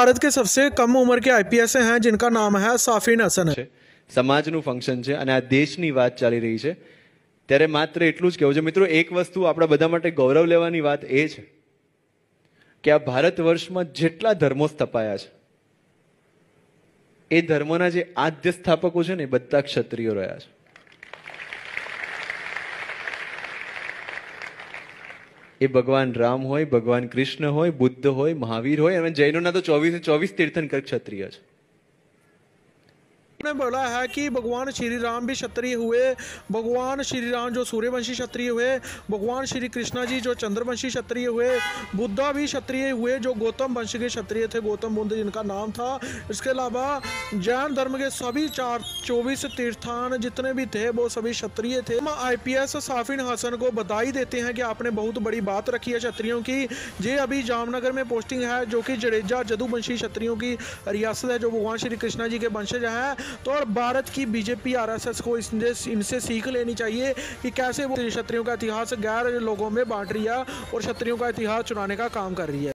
ભારત કે સબસે કમ ઉમર કે આઈપીએસ हैं जिनका નામ है સાફીન હસન છે સમાજનું ફંક્શન છે અને આ દેશની વાત ચાલી રહી છે ત્યારે માત્ર એટલું જ કહેવું છે મિત્રો એક વસ્તુ આપણા બધા માટે ગૌરવ લેવાની વાત એ છે કે આ ભારત વર્ષમાં જેટલા ધર્મો સ્થપાયા છે એ ધર્મના જે આદ્ય સ્થાપકો છે ને બધા ક્ષત્રિયો રહ્યા છે એ ભગવાન રામ હોય ભગવાન કૃષ્ણ હોય બુદ્ધ હોય મહાવીર હોય અને જૈનોના તો ચોવીસ ચોવીસ તીર્થંકર ક્ષત્રિય છે ने बोला है कि भगवान श्री राम भी क्षत्रिय हुए भगवान श्री राम जो सूर्यवंशी क्षत्रिय हुए भगवान श्री कृष्णा जी जो चंद्रवंशी क्षत्रिय हुए बुद्धा भी क्षत्रिय हुए जो गौतम वंश के क्षत्रिय थे गौतम बुद्ध जिनका नाम था इसके अलावा जैन धर्म के सभी चार चौबीस तीर्थान जितने भी थे वो सभी क्षत्रिय थे हम आईपीएस साफिन हसन को बधाई देते हैं कि आपने बहुत बड़ी बात रखी है क्षत्रियों की ये अभी जामनगर में पोस्टिंग है जो कि जडेजा जदुवंशी क्षत्रियों की रियासत है जो भगवान श्री कृष्णा जी के वंशज हैं तो और भारत की बीजेपी आरएसएस को इनसे सीख लेनी चाहिए कि कैसे वो क्षत्रियों का इतिहास गैर लोगों में बांट रही है और क्षत्रियों का इतिहास चुनाने का काम कर रही है